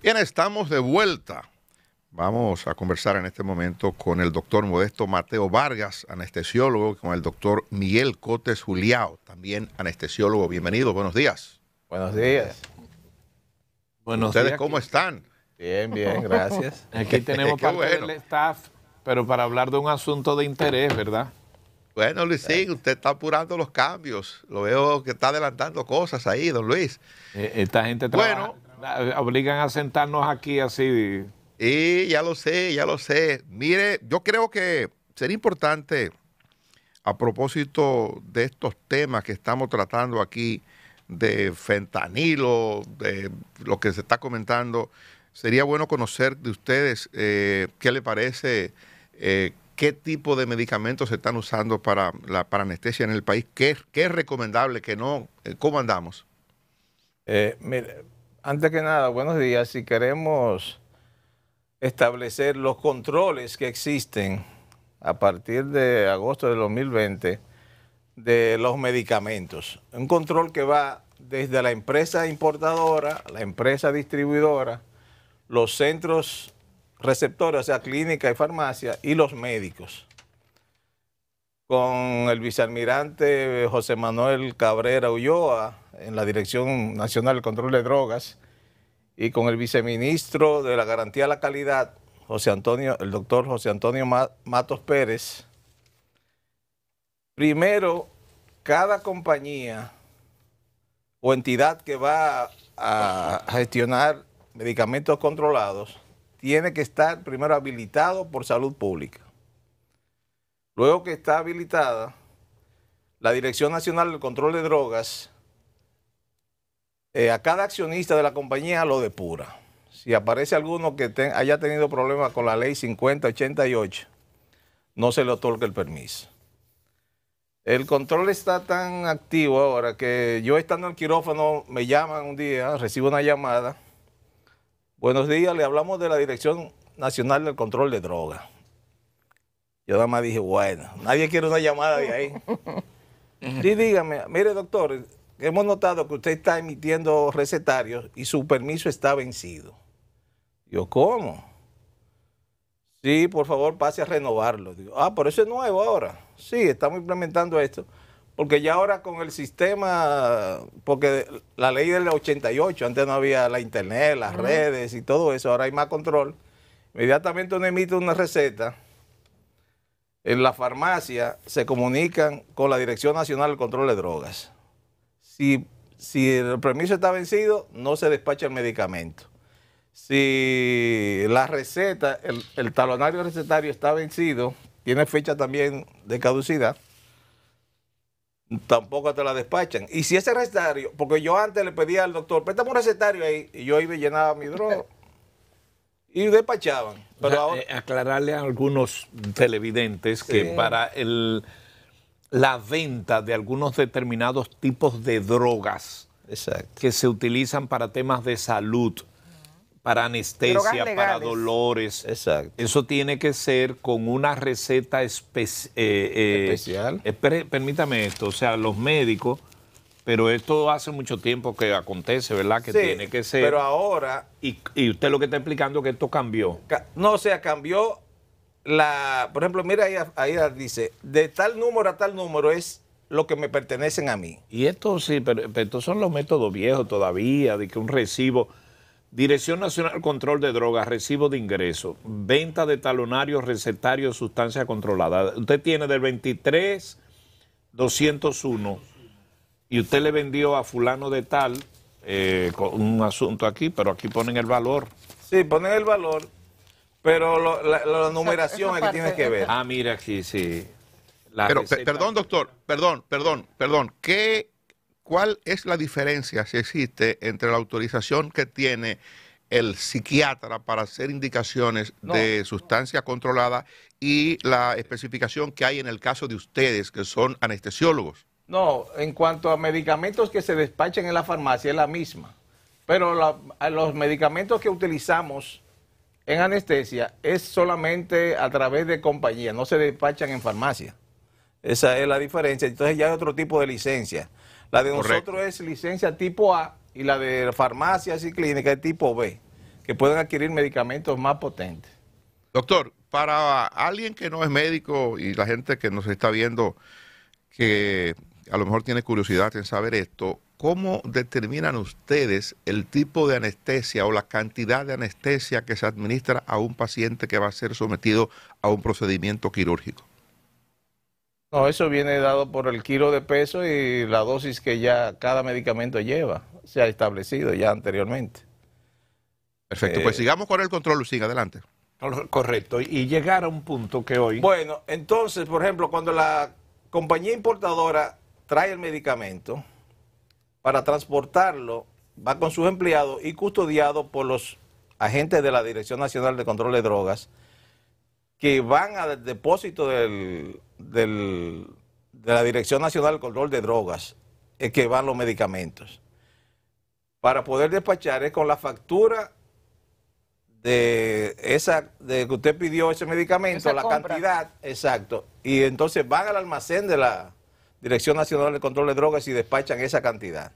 Bien, estamos de vuelta. Vamos a conversar en este momento con el doctor Modesto Mateo Vargas, anestesiólogo, con el doctor Miguel Cotes Juliao, también anestesiólogo. Bienvenido, buenos días. Buenos días. ¿Ustedes cómo están? Bien, bien, gracias. Aquí tenemos parte del staff, pero para hablar de un asunto de interés, ¿verdad? Bueno, sí usted está apurando los cambios. Lo veo que está adelantando cosas ahí, don Luis. Eh, esta gente trabaja, bueno, Ah, obligan a sentarnos aquí así. Y ya lo sé, ya lo sé. Mire, yo creo que sería importante, a propósito de estos temas que estamos tratando aquí, de fentanilo, de lo que se está comentando, sería bueno conocer de ustedes eh, qué le parece, eh, qué tipo de medicamentos se están usando para, la, anestesia en el país, qué, es recomendable, qué no, eh, cómo andamos. mire, antes que nada, buenos días. Si queremos establecer los controles que existen a partir de agosto de 2020 de los medicamentos. Un control que va desde la empresa importadora, la empresa distribuidora, los centros receptores, o sea, clínica y farmacia, y los médicos. Con el vicealmirante José Manuel Cabrera Ulloa, en la Dirección Nacional de Control de Drogas y con el viceministro de la Garantía de la Calidad, José Antonio, el doctor José Antonio Matos Pérez. Primero, cada compañía o entidad que va a gestionar medicamentos controlados tiene que estar primero habilitado por salud pública. Luego que está habilitada, la Dirección Nacional del Control de Drogas eh, a cada accionista de la compañía lo depura. Si aparece alguno que haya tenido problemas con la ley 5088, no se le otorga el permiso. El control está tan activo ahora que yo estando en el quirófano me llaman un día, recibo una llamada. Buenos días, le hablamos de la Dirección Nacional del Control de Drogas. Yo nada más dije, bueno, nadie quiere una llamada de ahí. dígame, mire doctor, hemos notado que usted está emitiendo recetarios y su permiso está vencido. Yo, ¿cómo? Sí, por favor, pase a renovarlo. Digo, ah, pero eso es nuevo ahora. Sí, estamos implementando esto. Porque ya ahora con el sistema, porque la ley del 88, antes no había la internet, las redes y todo eso, ahora hay más control. Inmediatamente uno emite una receta, en la farmacia se comunican con la Dirección Nacional de Control de Drogas si, el permiso está vencido, no se despacha el medicamento. Si la receta, el, talonario recetario está vencido, tiene fecha también de caducidad, tampoco te la despachan. Y si ese recetario, porque yo antes le pedía al doctor, préstame un recetario ahí, y yo iba y llenaba mi droga. y despachaban. Pero eh, aclararle a algunos televidentes que para el la venta de algunos determinados tipos de drogas que se utilizan para temas de salud, para anestesia, para dolores. Exacto. Eso tiene que ser con una receta eh, eh, especial. Eh, permítame esto, o sea, los médicos, pero esto hace mucho tiempo que acontece, ¿verdad? Que tiene que ser. Pero ahora. Y, y usted lo que está explicando es que esto cambió. No, o sea, cambió la, por ejemplo, mira, ahí, ahí dice, de tal número a tal número es lo que me pertenecen a mí. Y esto sí, pero, estos son los métodos viejos todavía, de que un recibo, Dirección Nacional Control de Drogas, recibo de ingreso, venta de talonarios, recetarios, sustancias controladas. Usted tiene del 23 201 y usted le vendió a fulano de tal eh, con un asunto aquí, pero aquí ponen el valor. Sí, ponen el valor pero la, numeración es que tiene que ver. Ah, mira aquí, sí. Pero, perdón, doctor, perdón, perdón, perdón. ¿Qué, ¿Cuál es la diferencia, si existe, entre la autorización que tiene el psiquiatra para hacer indicaciones de sustancia controlada y la especificación que hay en el caso de ustedes, que son anestesiólogos? No, en cuanto a medicamentos que se despachen en la farmacia, es la misma. Pero los medicamentos que utilizamos en anestesia es solamente a través de compañía, no se despachan en farmacia. Esa es la diferencia. Entonces ya hay otro tipo de licencia. La de nosotros es licencia tipo A y la de farmacias y clínicas es tipo B, que pueden adquirir medicamentos más potentes. Doctor, para alguien que no es médico y la gente que nos está viendo que a lo mejor tiene curiosidad en saber esto, ¿cómo determinan ustedes el tipo de anestesia o la cantidad de anestesia que se administra a un paciente que va a ser sometido a un procedimiento quirúrgico? No, eso viene dado por el kilo de peso y la dosis que ya cada medicamento lleva, se ha establecido ya anteriormente. Perfecto, eh, pues sigamos con el control, Lucín, adelante. Correcto, y llegar a un punto que hoy... Bueno, entonces, por ejemplo, cuando la compañía importadora trae el medicamento para transportarlo, va con sus empleados y custodiado por los agentes de la Dirección Nacional de Control de Drogas que van al depósito de la Dirección Nacional de Control de Drogas, es que van los medicamentos. Para poder despachar es con la factura de esa de que usted pidió ese medicamento, la cantidad, exacto, y entonces van al almacén de la Dirección Nacional de Control de Drogas y despachan esa cantidad.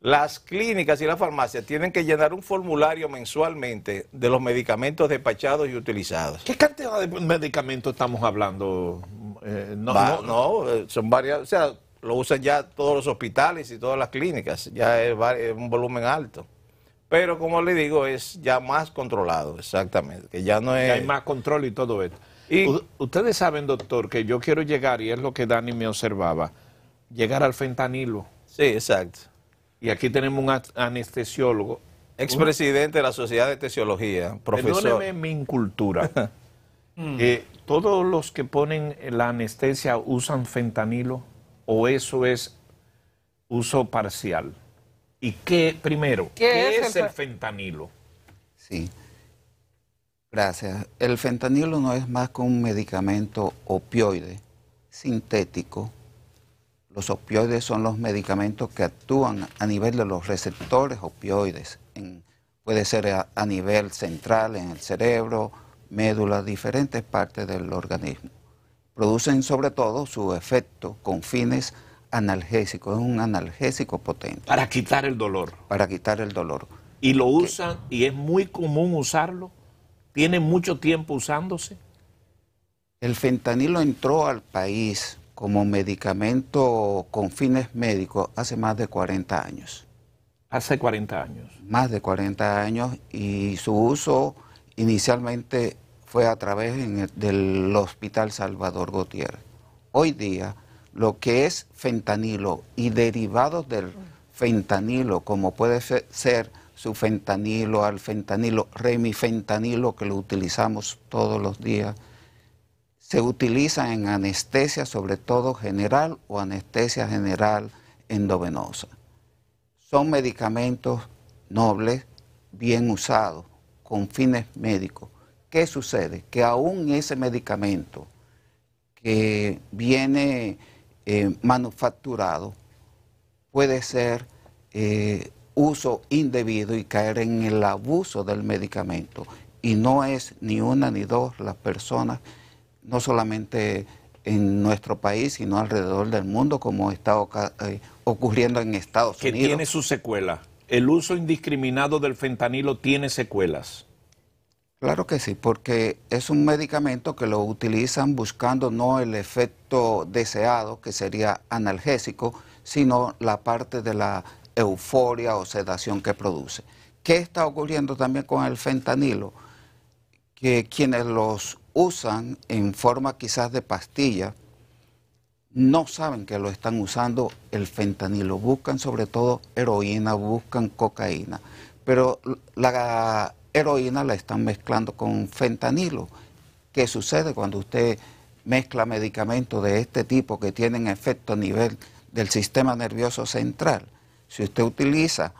Las clínicas y las farmacias tienen que llenar un formulario mensualmente de los medicamentos despachados y utilizados. ¿Qué cantidad de medicamentos estamos hablando? Eh, no, no, eh, son varias, o sea, lo usan ya todos los hospitales y todas las clínicas, ya es, un volumen alto. Pero como le digo, es ya más controlado, exactamente, que ya no Ya hay más control y todo esto. Y ustedes saben, doctor, que yo quiero llegar, y es lo que Dani me observaba, llegar al fentanilo. Sí, exacto. Y aquí tenemos un anestesiólogo. Expresidente de la Sociedad de anestesiología, profesor. Perdóneme mi incultura. Mm. Eh, ¿Todos los que ponen la anestesia usan fentanilo o eso es uso parcial? ¿Y qué, primero, qué, es, el fentanilo? Sí. Gracias. El fentanilo no es más que un medicamento opioide sintético. Los opioides son los medicamentos que actúan a nivel de los receptores opioides. puede ser a, nivel central, en el cerebro, médula, diferentes partes del organismo. Producen sobre todo su efecto con fines analgésicos. Es un analgésico potente. Para quitar el dolor. Para quitar el dolor. Y lo usan, y es muy común usarlo ¿Tiene mucho tiempo usándose? El fentanilo entró al país como medicamento con fines médicos hace más de 40 años. Hace 40 años. Más de 40 años y su uso inicialmente fue a través del Hospital Salvador Gutiérrez. Hoy día, lo que es fentanilo y derivados del fentanilo, como puede ser su fentanilo, alfentanilo, remifentanilo que lo utilizamos todos los días. Se utiliza en anestesia, sobre todo general o anestesia general endovenosa. Son medicamentos nobles, bien usados, con fines médicos. ¿Qué sucede? Que aún ese medicamento que viene eh, manufacturado puede ser eh, uso indebido y caer en el abuso del medicamento. Y no es ni una ni dos las personas, no solamente en nuestro país, sino alrededor del mundo, como está eh, ocurriendo en Estados Unidos. Que tiene su secuela? El uso indiscriminado del fentanilo tiene secuelas. Claro que sí, porque es un medicamento que lo utilizan buscando no el efecto deseado, que sería analgésico, sino la parte de la euforia o sedación que produce. ¿Qué está ocurriendo también con el fentanilo? Que quienes los usan en forma quizás de pastilla, no saben que lo están usando el fentanilo, buscan sobre todo heroína, buscan cocaína, pero la heroína la están mezclando con fentanilo. ¿Qué sucede cuando usted mezcla medicamentos de este tipo que tienen efecto a nivel del sistema nervioso central? Si usted utiliza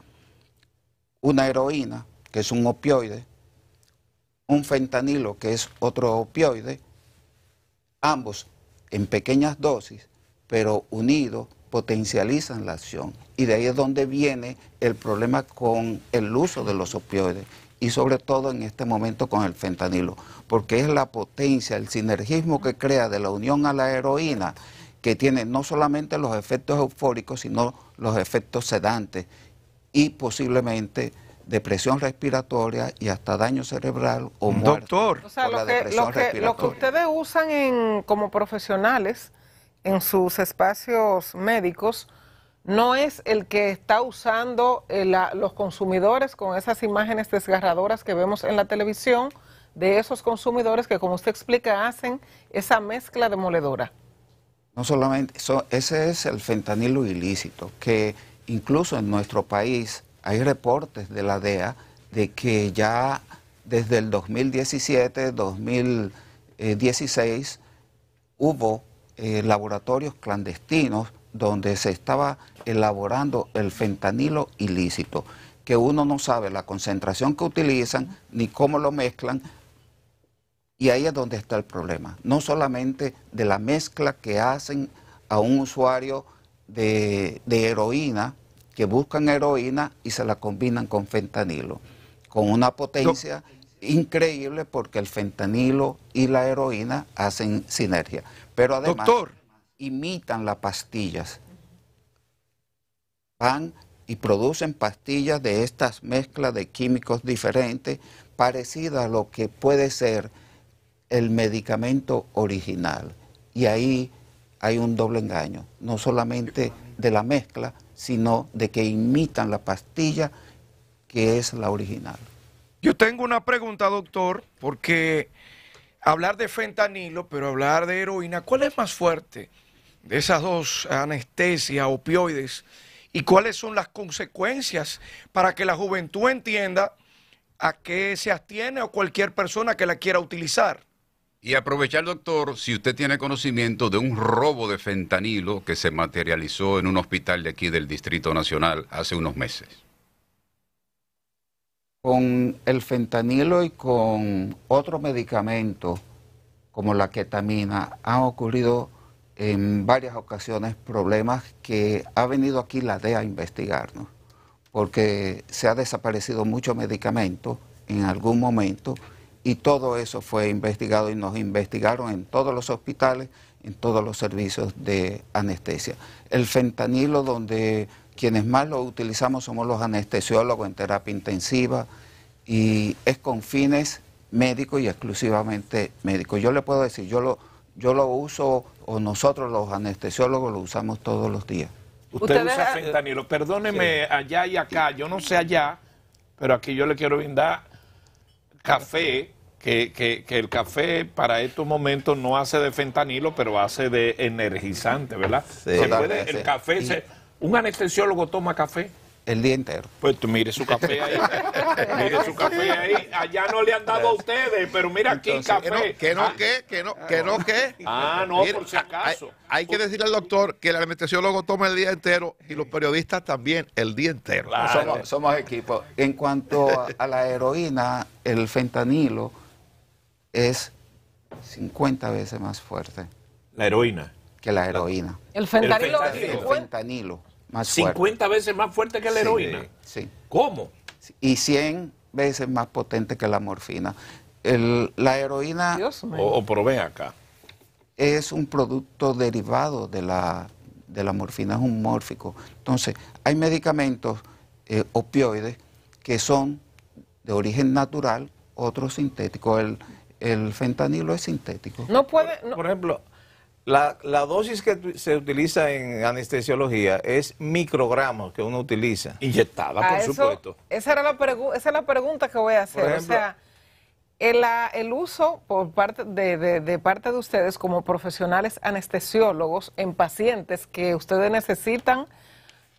una heroína, que es un opioide, un fentanilo, que es otro opioide, ambos en pequeñas dosis, pero unidos potencializan la acción. Y de ahí es donde viene el problema con el uso de los opioides y sobre todo en este momento con el fentanilo, porque es la potencia, el sinergismo que crea de la unión a la heroína, que tiene no solamente los efectos eufóricos, sino los efectos sedantes y posiblemente depresión respiratoria y hasta daño cerebral o muerte Doctor. lo, que, ustedes usan en, como profesionales en sus espacios médicos no es el que está usando eh, los consumidores con esas imágenes desgarradoras que vemos en la televisión de esos consumidores que, como usted explica, hacen esa mezcla demoledora. No solamente, eso, ese es el fentanilo ilícito, que incluso en nuestro país hay reportes de la DEA de que ya desde el 2017, 2016, hubo eh, laboratorios clandestinos donde se estaba elaborando el fentanilo ilícito, que uno no sabe la concentración que utilizan ni cómo lo mezclan, y ahí es donde está el problema, no solamente de la mezcla que hacen a un usuario de, heroína, que buscan heroína y se la combinan con fentanilo, con una potencia increíble porque el fentanilo y la heroína hacen sinergia. Pero además imitan las pastillas. Van y producen pastillas de estas mezclas de químicos diferentes, parecidas a lo que puede ser el medicamento original. Y ahí hay un doble engaño, no solamente de la mezcla, sino de que imitan la pastilla que es la original. Yo tengo una pregunta, doctor, porque hablar de fentanilo, pero hablar de heroína, ¿cuál es más fuerte de esas dos anestesias, opioides? ¿Y cuáles son las consecuencias para que la juventud entienda a qué se abstiene o cualquier persona que la quiera utilizar? Y aprovechar, doctor, si usted tiene conocimiento de un robo de fentanilo que se materializó en un hospital de aquí del Distrito Nacional hace unos meses. Con el fentanilo y con otro medicamento como la ketamina han ocurrido en varias ocasiones problemas que ha venido aquí la DEA a investigarnos, porque se ha desaparecido mucho medicamento en algún momento y todo eso fue investigado y nos investigaron en todos los hospitales, en todos los servicios de anestesia. El fentanilo, donde quienes más lo utilizamos somos los anestesiólogos en terapia intensiva y es con fines médicos y exclusivamente médicos. Yo le puedo decir, yo lo, yo lo uso o nosotros los anestesiólogos lo usamos todos los días. Usted usa fentanilo, perdóneme allá y acá, yo no sé allá, pero aquí yo le quiero brindar café, que, que, el café para estos momentos no hace de fentanilo, pero hace de energizante, ¿verdad? se puede, el café, ¿un anestesiólogo toma café? el día entero. Pues tú mire su café ahí. mire su café ahí. Allá no le han dado a ustedes, pero mira aquí café. Ah. Que no, que no, que no, que no, Ah, no, por si acaso. Hay, que decirle al doctor que el anestesiólogo toma el día entero y los periodistas también el día entero. Somos, somos equipo. En cuanto a, la heroína, el fentanilo es 50 veces más fuerte. ¿La heroína? Que la heroína. El fentanilo. El El fentanilo. 50 veces más fuerte que la heroína. Sí. ¿Cómo? Y 100 veces más potente que la morfina. la heroína... Dios o, o provee acá. Es un producto derivado de la, de la morfina, es un mórfico. Entonces, hay medicamentos eh, opioides que son de origen natural, otros sintéticos. El, el fentanilo es sintético. No puede... por ejemplo... La, la, dosis que se utiliza en anestesiología es microgramos que uno utiliza. Inyectada, por supuesto. Esa, era la esa es la pregunta que voy a hacer. o sea, el, el, uso por parte de, parte de ustedes como profesionales anestesiólogos en pacientes que ustedes necesitan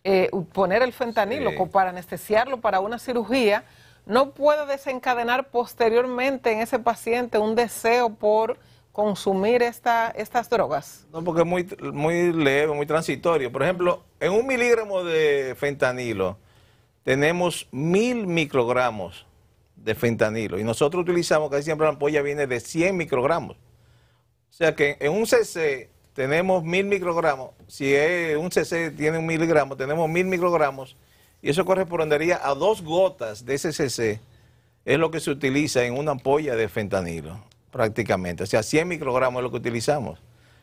eh, poner el fentanilo para anestesiarlo para una cirugía, no puede desencadenar posteriormente en ese paciente un deseo por consumir estas drogas? No, porque es muy, muy leve, muy transitorio. Por ejemplo, en un miligramo de fentanilo tenemos mil microgramos de fentanilo y nosotros utilizamos, casi siempre la ampolla viene de 100 microgramos. O sea que en un cc tenemos mil microgramos, si es un cc tiene un miligramo, tenemos mil microgramos y eso correspondería a dos gotas de ese cc, es lo que se utiliza en una ampolla de fentanilo prácticamente. O sea, 100 microgramos es lo que utilizamos.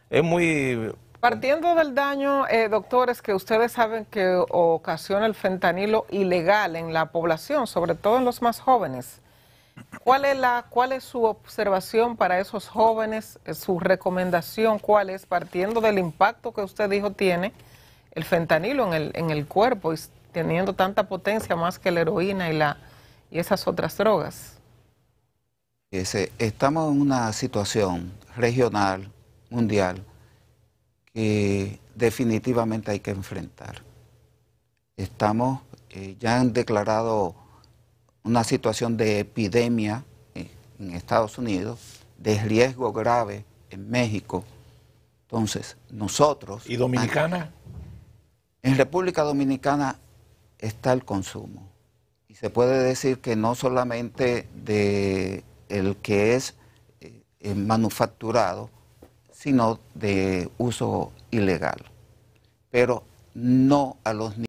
Es muy... Partiendo del daño, eh, doctores, que ustedes saben que ocasiona el fentanilo ilegal en la población, sobre todo en los más jóvenes, ¿cuál es, la, cuál es su observación para esos jóvenes? Eh, ¿Su recomendación cuál es, partiendo del impacto que usted dijo tiene el fentanilo en el, en el cuerpo y teniendo tanta potencia más que la heroína y, la, y esas otras drogas? estamos en una situación regional, mundial, que definitivamente hay que enfrentar. Estamos, eh, ya han declarado una situación de epidemia eh, en Estados Unidos, de riesgo grave en México. Entonces, nosotros... ¿Y Dominicana? En República Dominicana está el consumo. Y se puede decir que no solamente de el que es eh, eh, manufacturado, sino de uso ilegal, pero no a los niños.